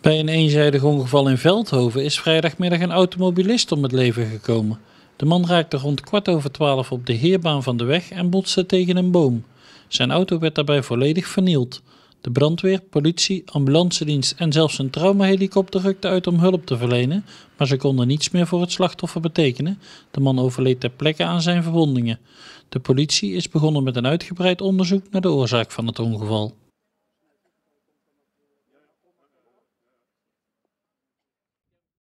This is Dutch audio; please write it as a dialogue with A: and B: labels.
A: Bij een eenzijdig ongeval in Veldhoven is vrijdagmiddag een automobilist om het leven gekomen. De man raakte rond kwart over twaalf op de heerbaan van de weg en botste tegen een boom. Zijn auto werd daarbij volledig vernield. De brandweer, politie, ambulancedienst en zelfs een traumahelikopter rukte uit om hulp te verlenen, maar ze konden niets meer voor het slachtoffer betekenen. De man overleed ter plekke aan zijn verwondingen. De politie is begonnen met een uitgebreid onderzoek naar de oorzaak van het ongeval.